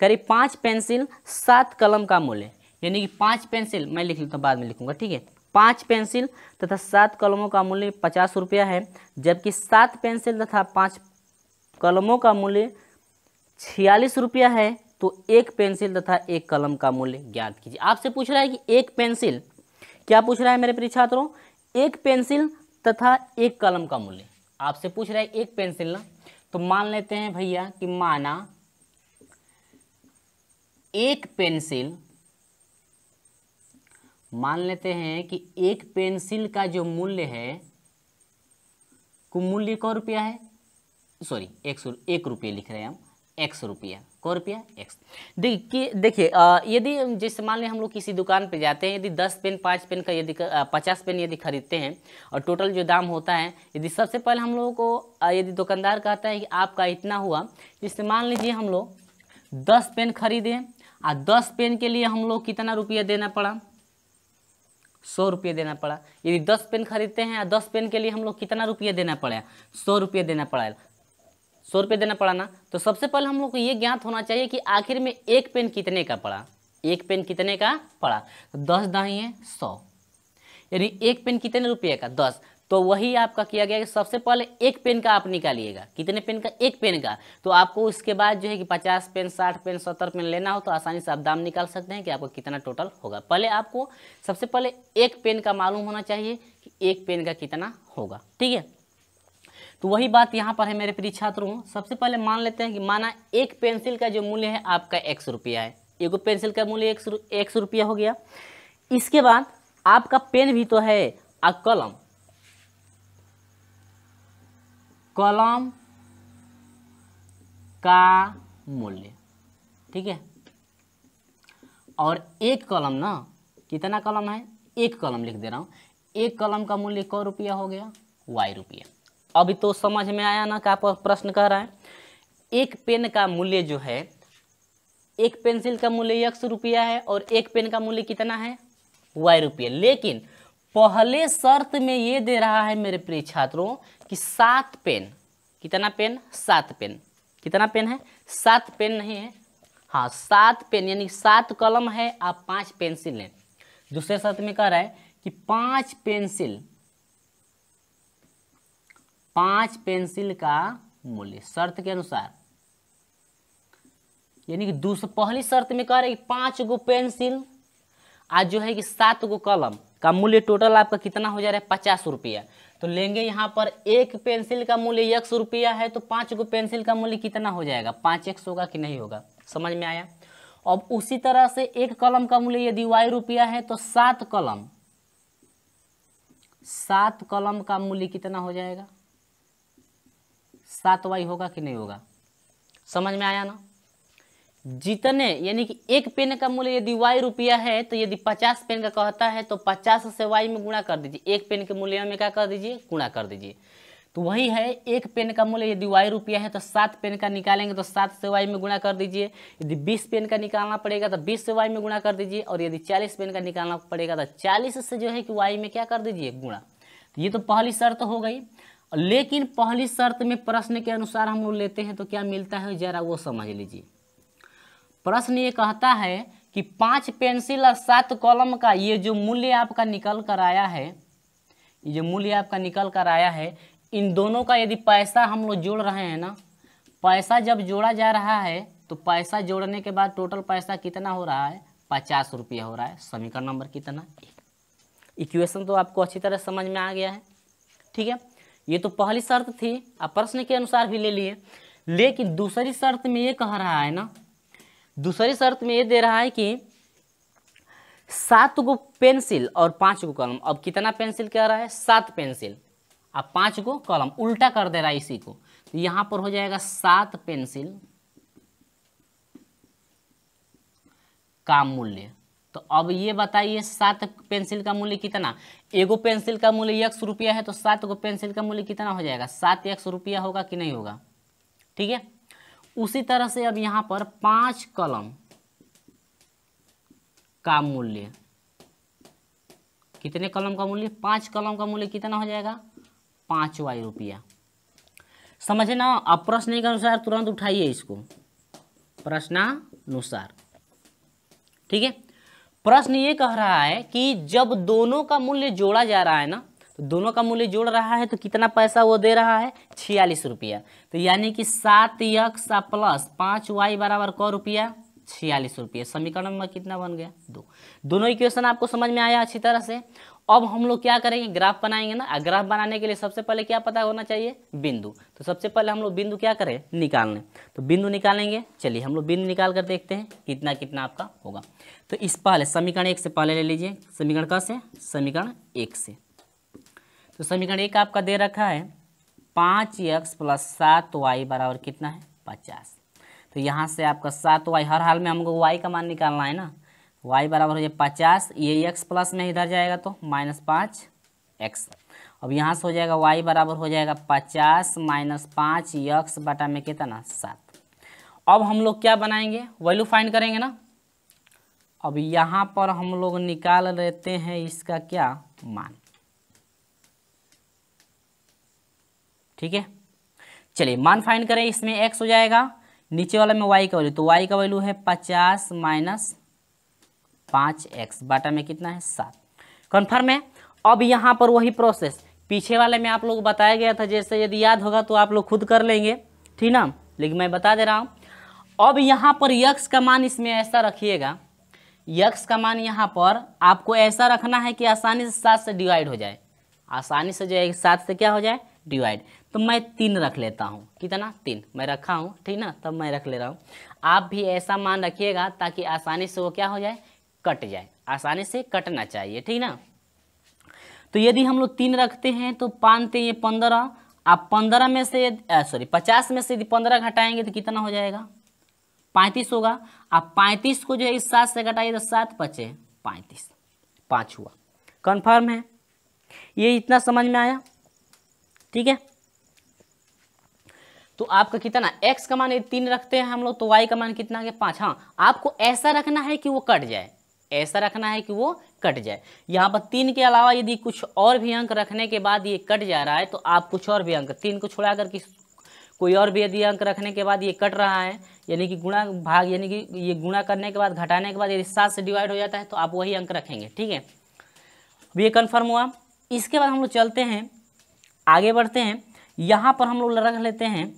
करीब पाँच पेंसिल सात कलम का मूल्य यानी कि पाँच पेंसिल मैं लिख लेता हूँ बाद में लिखूंगा ठीक है पाँच पेंसिल तथा सात कलमों का मूल्य पचास रुपया है जबकि सात पेंसिल तथा पाँच कलमों का मूल्य छियालीस रुपया है तो एक पेंसिल तथा एक कलम का मूल्य ज्ञात कीजिए आपसे पूछ रहा है कि एक पेंसिल क्या पूछ रहा है मेरे प्रिय छात्रों एक पेंसिल तथा एक कलम का मूल्य आपसे पूछ रहा है एक पेंसिल ना तो मान लेते हैं भैया कि माना एक पेंसिल मान लेते हैं कि एक पेंसिल का जो मूल्य है कुमूल्य कौ रुपया है सॉरी एक सौ एक रुपये लिख रहे हैं हम एक सौ रुपया कौ रुपया एक्स देखिए देखिए यदि जैसे मान लें हम लोग किसी दुकान पे जाते हैं यदि दस पेन पाँच पेन का यदि पचास पेन यदि खरीदते हैं और टोटल जो दाम होता है यदि सबसे पहले हम लोगों को यदि दुकानदार कहता है कि आपका इतना हुआ जैसे मान लीजिए हम लोग दस पेन खरीदें और दस पेन के लिए हम लोग कितना रुपया देना पड़ा सौ रुपये देना पड़ा यदि दस पेन खरीदते हैं या दस पेन के लिए हम लोग कितना रुपया देना पड़ा सौ रुपये देना पड़ा सौ रुपये देना पड़ा ना तो सबसे पहले हम लोग को ये ज्ञात होना चाहिए कि आखिर में एक पेन कितने का पड़ा एक पेन कितने का पड़ा तो दस दाही है सौ यानी एक पेन कितने रुपये का दस तो वही आपका किया गया कि सबसे पहले एक पेन का आप निकालिएगा कितने पेन का एक पेन का तो आपको उसके बाद जो है कि पचास पेन साठ पेन सत्तर पेन लेना हो तो आसानी से आप दाम निकाल सकते हैं कि आपको कितना टोटल होगा पहले आपको सबसे पहले एक पेन का मालूम होना चाहिए कि एक पेन का कितना होगा ठीक है तो वही बात यहाँ पर है मेरे प्रिय छात्रों सबसे पहले मान लेते हैं कि माना एक पेंसिल का जो मूल्य है आपका एक सौ रुपया है एगो पेंसिल का मूल्य एक सौ एक सौ रुपया हो गया इसके बाद आपका पेन भी तो है और कलम कलम का मूल्य ठीक है और एक कलम ना कितना कलम है एक कलम लिख दे रहा हूँ एक कलम का मूल्य क रुपया हो गया वाई रुपया अभी तो समझ में आया ना क्या प्रश्न कह रहा है एक पेन का मूल्य जो है एक पेंसिल का मूल्य एक सौ रुपया है और एक पेन का मूल्य कितना है वाई रुपये लेकिन पहले शर्त में ये दे रहा है मेरे प्रिय छात्रों कि सात पेन कितना पेन सात पेन कितना पेन है सात पेन नहीं है हाँ सात पेन यानी सात कलम है आप पांच पेंसिल हैं दूसरे शर्त में कह रहा है कि पांच पेंसिल पांच पेंसिल का मूल्य शर्त के अनुसार यानी कि दूसरी पहली शर्त में कह रहे कि पांच गो पेंसिल आज जो है कि सात गो कलम का मूल्य टोटल आपका कितना हो जा रहा है पचास रुपया तो लेंगे यहाँ पर एक पेंसिल का मूल्य एक सौ रुपया है तो पांच गो पेंसिल का मूल्य कितना हो जाएगा पाँच एक सौ का कि नहीं होगा समझ में आया अब उसी तरह से एक कलम का मूल्य यदि वाई रुपया है तो सात कलम सात कलम का मूल्य कितना हो जाएगा सात वाई होगा कि नहीं होगा समझ में आया ना जितने यानी कि एक पेन का मूल्य यदि वाई रुपया है तो यदि पचास पेन का कहता है तो पचास से वाई में गुणा कर दीजिए एक पेन के मूल्य में क्या कर दीजिए गुणा कर दीजिए तो वही है एक पेन का मूल्य यदि वाई रुपया है तो सात पेन का निकालेंगे तो सात से वाई में गुणा कर दीजिए यदि बीस पेन का निकालना पड़ेगा तो बीस से वाई में गुणा कर दीजिए और यदि चालीस पेन का निकालना पड़ेगा तो चालीस से जो है कि वाई में क्या कर दीजिए गुणा तो ये तो पहली शर्त हो गई लेकिन पहली शर्त में प्रश्न के अनुसार हम लोग लेते हैं तो क्या मिलता है जरा वो समझ लीजिए प्रश्न ये कहता है कि पांच पेंसिल और सात कॉलम का ये जो मूल्य आपका निकल कर आया है ये जो मूल्य आपका निकल कर आया है इन दोनों का यदि पैसा हम लोग जोड़ रहे हैं ना पैसा जब जोड़ा जा रहा है तो पैसा जोड़ने के बाद टोटल पैसा कितना हो रहा है पचास रुपया हो रहा है समीकरण नंबर कितना इक्वेशन तो आपको अच्छी तरह समझ में आ गया है ठीक है ये तो पहली शर्त थी आप प्रश्न के अनुसार भी ले लिए लेकिन दूसरी शर्त में ये कह रहा है ना दूसरी शर्त में ये दे रहा है कि सात गो पेंसिल और पांच गो कलम अब कितना पेंसिल कह रहा है सात पेंसिल अब पांच गो कलम उल्टा कर दे रहा है इसी को तो यहां पर हो जाएगा सात पेंसिल का मूल्य तो अब ये बताइए सात पेंसिल का मूल्य कितना एगो पेंसिल का मूल्य एक रुपया है तो सात गो पेंसिल का मूल्य कितना हो जाएगा सात एक रुपया होगा कि नहीं होगा ठीक है उसी तरह से अब यहाँ पर पांच कलम का मूल्य कितने कलम का मूल्य पांच कलम का मूल्य कितना हो जाएगा पाँच वाई रुपया समझे ना अब प्रश्न के अनुसार तुरंत उठाइए इसको प्रश्नानुसार ठीक है प्रश्न ये कह रहा है कि जब दोनों का मूल्य जोड़ा जा रहा है ना तो दोनों का मूल्य जोड़ रहा है तो कितना पैसा वो दे रहा है छियालीस रुपया तो यानी कि सात यक्स प्लस पाँच वाई बराबर कौ रुपया छियालीस रुपया समीकरण में कितना बन गया दो दोनों इक्वेशन आपको समझ में आया अच्छी तरह से अब हम लोग क्या करेंगे ग्राफ बनाएंगे ना ग्राफ बनाने के लिए सबसे पहले क्या पता होना चाहिए बिंदु तो सबसे पहले हम लोग बिंदु क्या करें निकाल लें तो बिंदु निकालेंगे चलिए हम लोग बिंदु निकाल कर देखते हैं कितना कितना आपका होगा तो इस पहले समीकरण एक से पहले ले लीजिए समीकरण कहाँ से समीकरण एक से तो समीकरण एक आपका दे रखा है पाँच एक्स प्लस सात वाई बराबर कितना है पचास तो यहाँ से आपका सात वाई हर हाल में हमको वाई का मान निकालना है ना वाई बराबर हो जाए पचास ये एक्स प्लस में इधर जाएगा तो माइनस पाँच एक्स अब यहाँ से हो जाएगा वाई बराबर हो जाएगा पचास माइनस पाँच यक्स बटा में कितना सात अब हम लोग क्या बनाएंगे वैल्यू फाइंड करेंगे ना अब यहाँ पर हम लोग निकाल लेते हैं इसका क्या मान ठीक है चलिए मान फाइंड करें इसमें एक्स हो जाएगा नीचे वाला में वाई का वैल्यू तो वाई का वैल्यू है पचास माइनस पाँच एक्स बाटा में कितना है सात कन्फर्म है अब यहाँ पर वही प्रोसेस पीछे वाले में आप लोग बताया गया था जैसे यदि याद होगा तो आप लोग खुद कर लेंगे ठीक ना लेकिन मैं बता दे रहा हूँ अब यहाँ पर यक्स का मान इसमें ऐसा रखिएगा यक्स का मान यहाँ पर आपको ऐसा रखना है कि आसानी से सात से डिवाइड हो जाए आसानी से जो है सात से क्या हो जाए डिवाइड तो मैं तीन रख लेता हूँ कितना तीन मैं रखा हूँ ठीक ना तब मैं रख ले रहा हूँ आप भी ऐसा मान रखिएगा ताकि आसानी से वो क्या हो जाए कट जाए आसानी से कटना चाहिए ठीक ना तो यदि हम लोग तीन रखते हैं तो पाँच ये पंद्रह आप पंद्रह में से सॉरी पचास में से यदि पंद्रह घटाएंगे तो कितना हो जाएगा पैंतीस होगा आप पैंतीस को जो है इस सात से घटाइए तो सात पचे पैंतीस पाँच हुआ कन्फर्म है ये इतना समझ में आया ठीक है तो आपका कितना एक्स का मान यदि तीन रखते हैं हम लोग तो वाई का मान कितना आ गया पाँच हाँ आपको ऐसा रखना है कि वो कट जाए ऐसा रखना है कि वो कट जाए यहाँ पर तीन के अलावा यदि कुछ और भी अंक रखने के बाद ये कट जा रहा है तो आप कुछ और भी अंक तीन को छुड़ा कर कोई और भी यदि अंक रखने के बाद ये कट रहा है यानी कि गुणा भाग यानी कि ये गुणा करने के बाद घटाने के बाद यदि सात से डिवाइड हो जाता है तो आप वही अंक रखेंगे ठीक है ये कन्फर्म हुआ इसके बाद हम लोग चलते हैं आगे बढ़ते हैं यहाँ पर हम लोग रख लेते हैं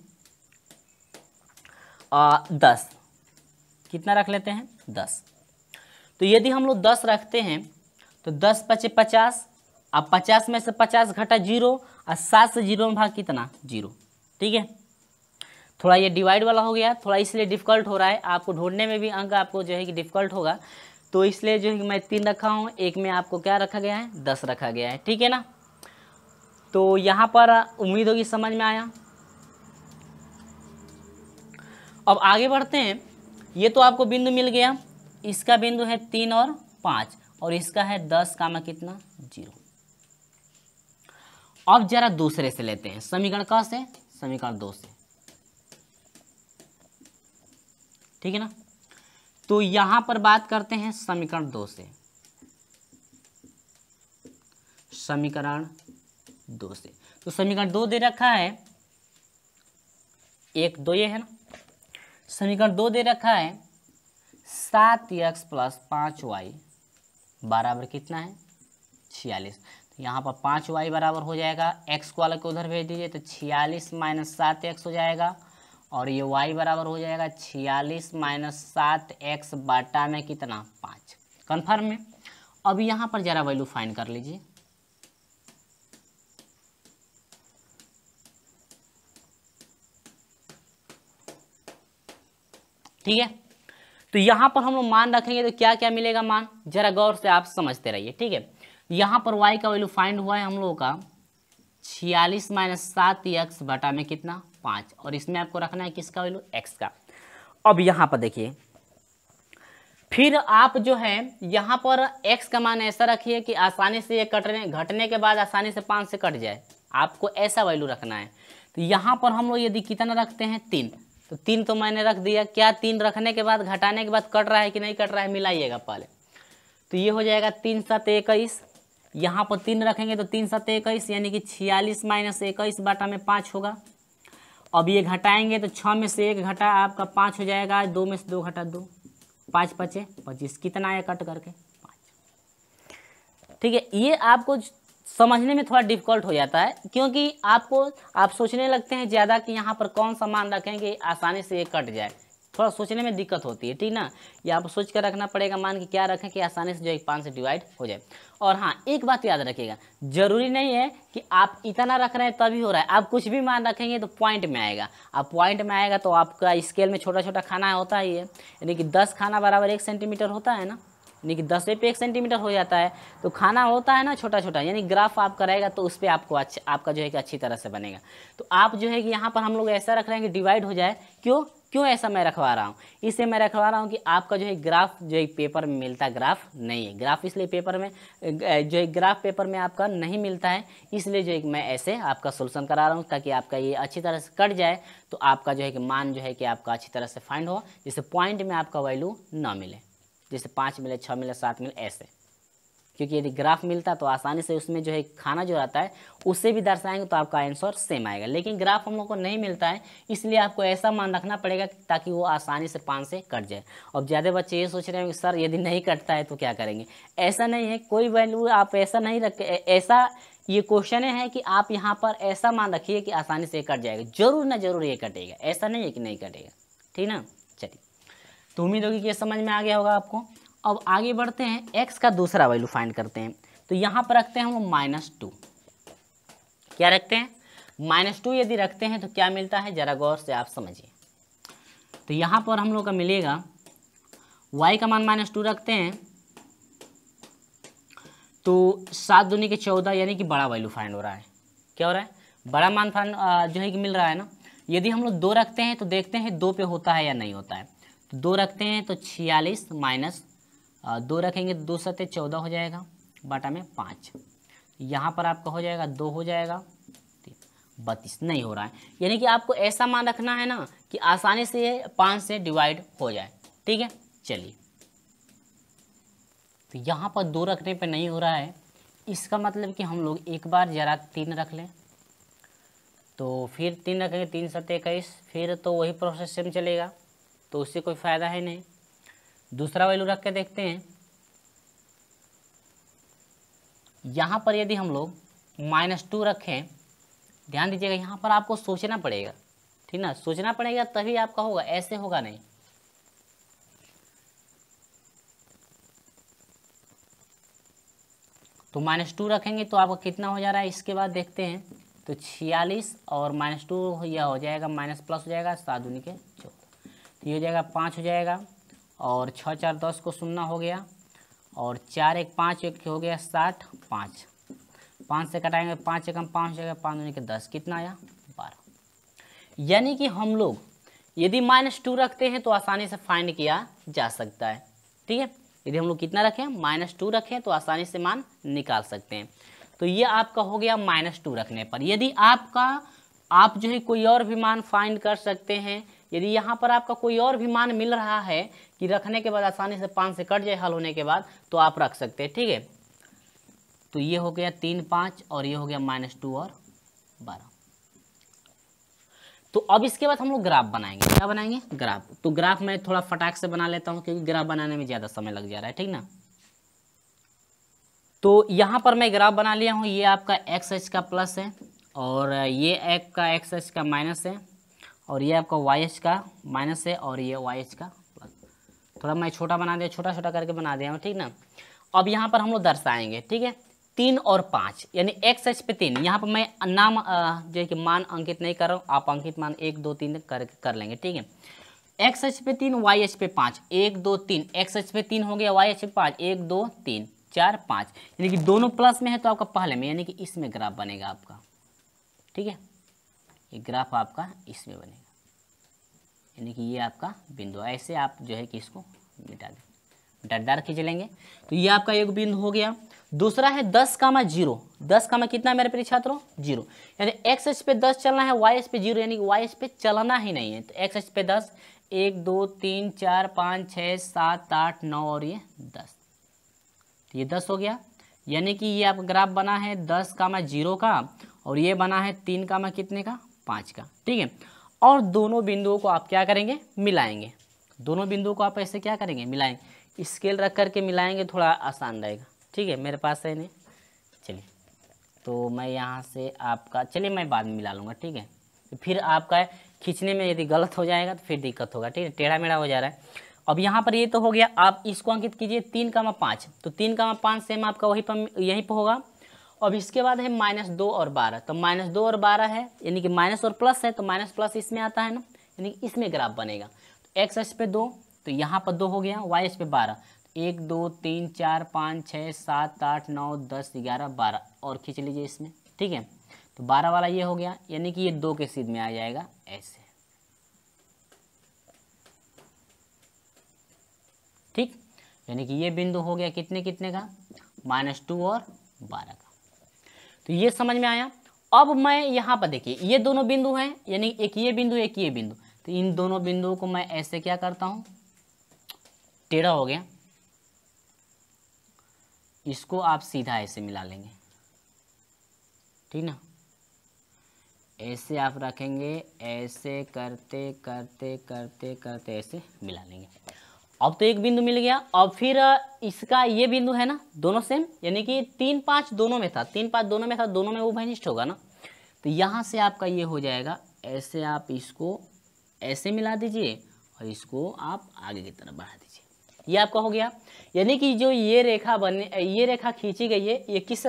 आ, दस कितना रख लेते हैं दस तो यदि हम लोग दस रखते हैं तो दस पचे पचास अब पचास में से पचास घटा जीरो और सात से जीरो में भाग कितना जीरो ठीक है थोड़ा ये डिवाइड वाला हो गया थोड़ा इसलिए डिफिकल्ट हो रहा है आपको ढूंढने में भी अंक आपको जो है कि डिफिकल्ट होगा तो इसलिए जो है कि मैं तीन रखा हूँ एक में आपको क्या रखा गया है दस रखा गया है ठीक है ना तो यहाँ पर उम्मीद होगी समझ में आया अब आगे बढ़ते हैं ये तो आपको बिंदु मिल गया इसका बिंदु है तीन और पांच और इसका है दस कामा कितना जीरो अब जरा दूसरे से लेते हैं समीकरण क से समीकरण दो से ठीक है ना तो यहां पर बात करते हैं समीकरण दो से समीकरण दो से तो समीकरण दो दे रखा है एक दो ये है ना समीकरण दो दे रखा है सात एक्स प्लस पाँच वाई बराबर कितना है छियालीस तो यहाँ पर पाँच वाई बराबर हो जाएगा एक्स को अलग को उधर भेज दीजिए तो छियालीस माइनस सात एक्स हो जाएगा और ये वाई बराबर हो जाएगा छियालीस माइनस सात एक्स बाटा में कितना पाँच कन्फर्म है अब यहाँ पर ज़रा वैल्यू फाइन कर लीजिए ठीक है तो यहाँ पर हम लोग मान रखेंगे तो क्या क्या मिलेगा मान जरा गौर से आप समझते रहिए ठीक है यहाँ पर वाई का वैल्यू फाइंड हुआ है हम लोगों का छियालीस माइनस सात एक्स बटा में कितना पाँच और इसमें आपको रखना है किसका वैल्यू एक्स का अब यहाँ पर देखिए फिर आप जो है यहाँ पर एक्स का मान ऐसा रखिए कि आसानी से ये कटने घटने के बाद आसानी से पाँच से कट जाए आपको ऐसा वैल्यू रखना है तो यहाँ पर हम लोग यदि कितना रखते हैं तीन तो तीन तो मैंने रख दिया क्या तीन रखने के बाद घटाने के बाद कट रहा है कि नहीं कट रहा है मिलाइएगा पहले तो ये हो जाएगा तीन सात इक्कीस यहाँ पर तीन रखेंगे तो तीन सात इक्कीस यानी कि छियालीस माइनस इक्कीस बाटा में पाँच होगा अब ये घटाएंगे तो छः में से एक घटा आपका पाँच हो जाएगा दो में से दो घटा दो पाँच पचे पच्चीस कितना आया कट करके पाँच ठीक है ये आपको समझने में थोड़ा डिफिकल्ट हो जाता है क्योंकि आपको आप सोचने लगते हैं ज़्यादा कि यहाँ पर कौन सा मान रखेंगे आसानी से ये कट जाए थोड़ा सोचने में दिक्कत होती है ठीक ना ये आप सोच कर रखना पड़ेगा मान कि क्या रखें कि आसानी से जो एक पाँच से डिवाइड हो जाए और हाँ एक बात याद रखिएगा जरूरी नहीं है कि आप इतना रख रहे हैं तभी हो रहा है आप कुछ भी मान रखेंगे तो पॉइंट में आएगा आप पॉइंट में आएगा तो आपका स्केल में छोटा छोटा खाना होता ही है यानी कि दस खाना बराबर एक सेंटीमीटर होता है ना यानी कि दस पे एक सेंटीमीटर हो जाता है तो खाना होता है ना छोटा छोटा यानी ग्राफ आप कराएगा तो उस पर आपको अच्छा आपका जो है कि अच्छी तरह से बनेगा तो आप जो है कि यहाँ पर हम लोग ऐसा रख रहे हैं कि डिवाइड हो जाए क्यों क्यों ऐसा मैं रखवा रहा हूँ इसे मैं रखवा रहा हूँ कि आपका जो है ग्राफ जो है पेपर में मिलता ग्राफ नहीं है ग्राफ इसलिए पेपर में जो है ग्राफ पेपर में आपका नहीं मिलता है इसलिए जो है मैं ऐसे आपका सोल्यूशन करा रहा हूँ ताकि आपका ये अच्छी तरह से कट जाए तो आपका जो है कि मान जो है कि आपका अच्छी तरह से फाइंड हो जिससे पॉइंट में आपका वैल्यू ना मिले जैसे पाँच मिले छः मिले सात मिले ऐसे क्योंकि यदि ग्राफ मिलता तो आसानी से उसमें जो है खाना जो रहता है उसे भी दर्शाएंगे तो आपका आंसर सेम आएगा लेकिन ग्राफ हम लोग को नहीं मिलता है इसलिए आपको ऐसा मान रखना पड़ेगा ताकि वो आसानी से पाँच से कट जाए और ज़्यादा बच्चे ये सोच रहे हैं कि सर यदि नहीं कटता है तो क्या करेंगे ऐसा नहीं है कोई वैल्यू आप ऐसा नहीं रख ऐसा ये क्वेश्चन है कि आप यहाँ पर ऐसा मान रखिए कि आसानी से कट जाएगा जरूर ना जरूर ये कटेगा ऐसा नहीं है कि नहीं कटेगा ठीक ना तो उम्मीद होगी कि ये समझ में आ गया होगा आपको अब आगे बढ़ते हैं एक्स का दूसरा वैल्यू फाइंड करते हैं तो यहाँ पर रखते हैं हम माइनस टू क्या रखते हैं माइनस टू यदि रखते हैं तो क्या मिलता है ज़रा गौर से आप समझिए तो यहाँ पर हम लोग का मिलेगा वाई का मान माइनस टू रखते हैं तो सात दूनी के चौदह यानी कि बड़ा वैल्यू फाइंड हो रहा है क्या हो रहा है बड़ा मान फाइंड जो है कि मिल रहा है ना यदि हम लोग दो रखते हैं तो देखते हैं दो पे होता है या नहीं होता है दो रखते हैं तो छियालीस माइनस दो रखेंगे तो दो सत्य चौदह हो जाएगा बाटा में पाँच यहाँ पर आपका हो जाएगा दो हो जाएगा बत्तीस नहीं हो रहा है यानी कि आपको ऐसा मान रखना है ना कि आसानी से पाँच से डिवाइड हो जाए ठीक है चलिए तो यहाँ पर दो रखने पे नहीं हो रहा है इसका मतलब कि हम लोग एक बार ज़रा तीन रख लें तो फिर तीन रखेंगे तीन सत्य इक्कीस फिर तो वही प्रोसेस सेम चलेगा तो उससे कोई फ़ायदा है नहीं दूसरा वैल्यू रख के देखते हैं यहाँ पर यदि हम लोग माइनस टू रखें ध्यान दीजिएगा यहाँ पर आपको सोचना पड़ेगा ठीक ना सोचना पड़ेगा तभी आपका होगा ऐसे होगा नहीं तो माइनस टू रखेंगे तो आपका कितना हो जा रहा है इसके बाद देखते हैं तो छियालीस और माइनस टू यह हो जाएगा माइनस प्लस हो जाएगा सात दूनी के चौदह ये हो जाएगा पाँच हो जाएगा और छः चार दस को सुनना हो गया और चार एक पाँच एक हो गया साठ पाँच पाँच से कटाएंगे पाँच एकम पाँच हो जाएगा पाँच दो दस कितना आया बारह यानी कि हम लोग यदि माइनस टू रखते हैं तो आसानी से फाइंड किया जा सकता है ठीक है यदि हम लोग कितना रखें माइनस टू रखें तो आसानी से मान निकाल सकते हैं तो ये आपका हो गया माइनस टू रखने पर यदि आपका आप जो है कोई और भी मान फाइंड कर सकते हैं यदि यहाँ पर आपका कोई और भी मान मिल रहा है कि रखने के बाद आसानी से पाँच से कट जाए हल होने के बाद तो आप रख सकते हैं ठीक है तो ये हो गया तीन पाँच और ये हो गया माइनस टू और बारह तो अब इसके बाद हम लोग ग्राफ बनाएंगे क्या बनाएंगे ग्राफ तो ग्राफ मैं थोड़ा फटाक से बना लेता हूँ क्योंकि ग्राफ बनाने में ज़्यादा समय लग जा रहा है ठीक ना तो यहाँ पर मैं ग्राफ बना लिया हूँ ये आपका एक्स एच का प्लस है और ये एक का एक्स एच का माइनस है और ये आपका वाई एच का माइनस है और ये वाई एच का प्लस थोड़ा मैं छोटा बना दिया छोटा छोटा करके बना दिया ठीक ना अब यहाँ पर हम लोग दर्शाएंगे ठीक है तीन और पाँच यानी एक्स एच पे तीन यहाँ पर मैं नाम जो है कि मान अंकित नहीं कर रहा हूँ आप अंकित मान एक दो तीन कर कर लेंगे ठीक है एक्स एच पे तीन वाई एच पे पाँच एक दो तीन एक्स एच पे तीन हो गया वाई एच पे पाँच एक दो तीन चार पाँच यानी कि दोनों प्लस में है तो आपका पहले में यानी कि इसमें ग्राफ बनेगा आपका ठीक है ये ग्राफ आपका इसमें बनेगा यानी कि ये आपका बिंदु ऐसे आप जो है कि इसको मिटा दें डट डार खींच लेंगे तो ये आपका एक बिंदु हो गया दूसरा है दस कामा जीरो दस कामा कितना मेरे प्रिय छात्रों जीरो यानी एक्स एच पे दस चलना है वाई एच पे जीरो यानी कि वाई एच पे चलना ही नहीं है तो एक्स एच पे दस एक दो तीन चार पाँच छः सात आठ नौ और ये दस तो ये दस हो गया यानी कि ये आपका ग्राफ बना है दस कामा जीरो का और ये बना है तीन कामा कितने का पाँच का ठीक है और दोनों बिंदुओं को आप क्या करेंगे मिलाएंगे दोनों बिंदुओं को आप ऐसे क्या करेंगे मिलाएंगे स्केल रख करके मिलाएंगे थोड़ा आसान रहेगा ठीक है मेरे पास है नहीं चलिए तो मैं यहाँ से आपका चलिए मैं बाद में मिला लूँगा ठीक है फिर आपका खींचने में यदि गलत हो जाएगा तो फिर दिक्कत होगा ठीक है टेढ़ा मेढ़ा हो जा रहा है अब यहाँ पर ये तो हो गया आप इसको अंकित कीजिए तीन कामा पाँच तो तीन कामा पाँच सेम आपका वहीं पर यहीं पर होगा अब इसके बाद है माइनस दो और बारह तो माइनस दो और बारह है यानी कि माइनस और प्लस है तो माइनस प्लस इसमें आता है ना यानी कि इसमें ग्राफ बनेगा तो एक्स एस पे दो तो यहाँ पर दो हो गया वाई एस पे बारह तो एक दो तीन चार पाँच छः सात आठ नौ दस ग्यारह बारह और खींच लीजिए इसमें ठीक है तो बारह वाला ये हो गया यानी कि ये दो के सीध में आ जाएगा ऐसे ठीक यानी कि ये बिंदु हो गया कितने कितने का माइनस टू और बारह का तो ये समझ में आया अब मैं यहाँ पर देखिए ये दोनों बिंदु हैं यानी एक ये बिंदु एक ये बिंदु तो इन दोनों बिंदुओं को मैं ऐसे क्या करता हूँ टेढ़ा हो गया इसको आप सीधा ऐसे मिला लेंगे ठीक ना ऐसे आप रखेंगे ऐसे करते करते करते करते ऐसे मिला लेंगे अब तो एक बिंदु मिल गया अब फिर इसका ये बिंदु है ना दोनों सेम यानी कि तीन पाँच दोनों में था तीन पाँच दोनों में था दोनों में वो भयनिष्ठ होगा ना तो यहाँ से आपका ये हो जाएगा ऐसे आप इसको ऐसे मिला दीजिए और इसको आप आगे की तरफ बढ़ा दीजिए ये आपका हो गया यानी कि जो ये रेखा बने ये रेखा खींची गई है ये किस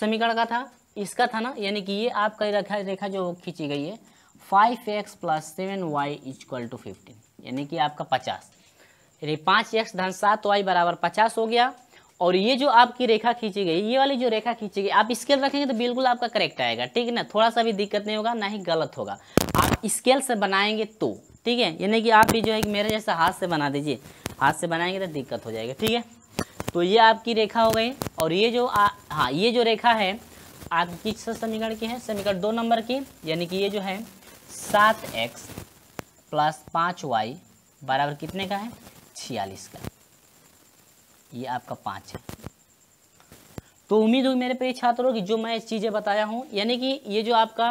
समीकरण का था इसका था ना यानी कि ये आपका रेखा रेखा जो खींची गई है five x plus seven y equal to fifteen यानी कि आपका पचास यानी पाँच एक्स धन सात वाई तो बराबर पचास हो गया और ये जो आपकी रेखा खींची गई ये वाली जो रेखा खींची गई आप स्केल रखेंगे तो बिल्कुल आपका करेक्ट आएगा ठीक है ना थोड़ा सा भी दिक्कत नहीं होगा ना ही गलत होगा आप स्केल से बनाएंगे तो ठीक है यानी कि आप भी जो है कि मेरे जैसा हाथ से बना दीजिए हाथ से बनाएंगे तो दिक्कत हो जाएगा ठीक है तो ये आपकी रेखा हो गई और ये जो हाँ ये जो रेखा है आपकी किस समीकरण की है समीकरण दो नंबर की यानी कि ये जो है सात एक्स प्लस पाँच वाई बराबर कितने का है छियालीस का ये आपका पाँच है तो उम्मीद होगी मेरे प्रिय छात्रों की जो मैं चीज़ें बताया हूँ यानी कि ये जो आपका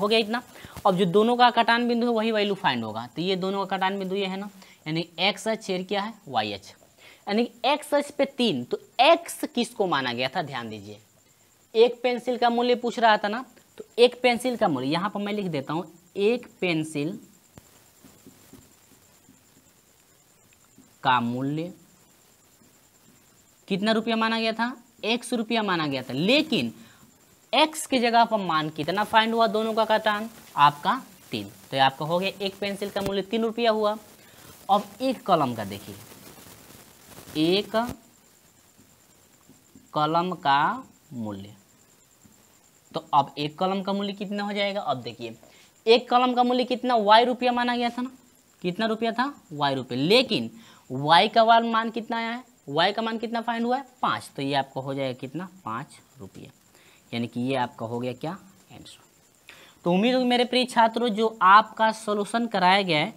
हो गया इतना अब जो दोनों का कटान बिंदु है वही वैल्यू फाइंड होगा तो ये दोनों का कटान बिंदु ये है ना यानी एक्स एच छेर क्या है वाई एच यानी कि एक्स एच पे तीन तो एक्स किसको माना गया था ध्यान दीजिए एक पेंसिल का मूल्य पूछ रहा था ना तो एक पेंसिल का मूल्य यहाँ पर मैं लिख देता हूँ एक पेंसिल का मूल्य कितना रुपया माना गया था एक्स रुपया माना गया था लेकिन एक्स की जगह पर मान कितना फाइंड हुआ दोनों का कटान आपका तीन तो आपका हो गया एक पेंसिल का मूल्य तीन रुपया हुआ अब एक कलम का देखिए एक कलम का मूल्य तो अब एक कलम का मूल्य कितना हो जाएगा अब देखिए एक कलम का मूल्य कितना वाई रुपया माना गया था ना कितना रुपया था वाई रुपये लेकिन वाई का वाल मान कितना आया है वाई का मान कितना फाइंड हुआ है पाँच तो ये आपका हो जाएगा कितना पाँच रुपये यानी कि ये आपका हो गया क्या आंसर तो उम्मीद हो मेरे प्रिय छात्रों जो आपका सोल्यूशन कराया गया है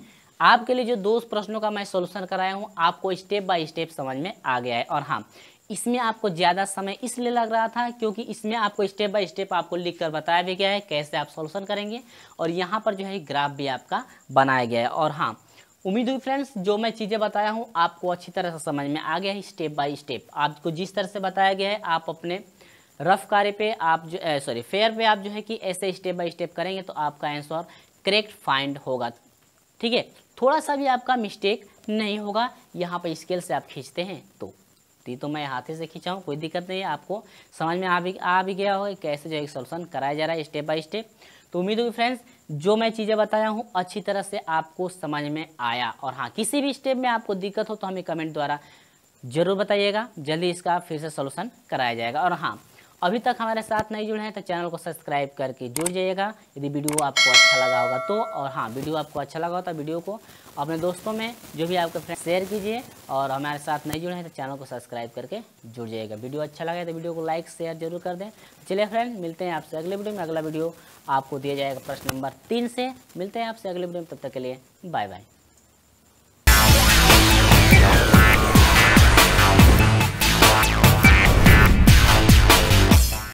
आपके लिए जो दो प्रश्नों का मैं सोल्यूशन कराया हूँ आपको स्टेप बाय स्टेप समझ में आ गया है और हाँ इसमें आपको ज़्यादा समय इसलिए लग रहा था क्योंकि इसमें आपको स्टेप बाय स्टेप आपको लिख कर बताया भी गया है कैसे आप सोल्यूशन करेंगे और यहाँ पर जो है ग्राफ भी आपका बनाया गया है और हाँ उम्मीद हुई फ्रेंड्स जो मैं चीज़ें बताया हूँ आपको अच्छी तरह से समझ में आ गया है स्टेप बाय स्टेप आपको जिस तरह से बताया गया है आप अपने रफ कार्य पे आप जो सॉरी eh, फेयर पे आप जो है कि ऐसे स्टेप बाय स्टेप करेंगे तो आपका आंसर करेक्ट फाइंड होगा ठीक है थोड़ा सा भी आपका मिस्टेक नहीं होगा यहाँ पर स्केल से आप खींचते हैं तो ती तो मैं हाथे से खींचा हूँ कोई दिक्कत नहीं है आपको समझ में आ भी आ भी गया होगा कैसे जो है सोल्यूशन कराया जा रहा है स्टेप बाई स्टेप तो उम्मीद होगी फ्रेंड्स जो मैं चीज़ें बताया हूँ अच्छी तरह से आपको समझ में आया और हाँ किसी भी स्टेप में आपको दिक्कत हो तो हमें कमेंट द्वारा ज़रूर बताइएगा जल्दी इसका फिर से सोल्यूशन कराया जाएगा और हाँ अभी तक हमारे साथ नहीं जुड़े हैं तो चैनल को सब्सक्राइब करके जुड़ जाइएगा यदि वीडियो आपको अच्छा लगा होगा तो और हाँ वीडियो आपको अच्छा लगा हो तो वीडियो को अपने दोस्तों में जो भी आपके फ्रेंड शेयर कीजिए और हमारे साथ नहीं जुड़े हैं तो चैनल को सब्सक्राइब करके जुड़ जाइएगा वीडियो अच्छा लगे तो वीडियो को लाइक शेयर जरूर कर दें चलिए फ्रेंड मिलते हैं आपसे अगले वीडियो में अगला वीडियो आपको दिया जाएगा प्रश्न नंबर तीन से मिलते हैं आपसे अगले वीडियो में तब तक के लिए बाय बाय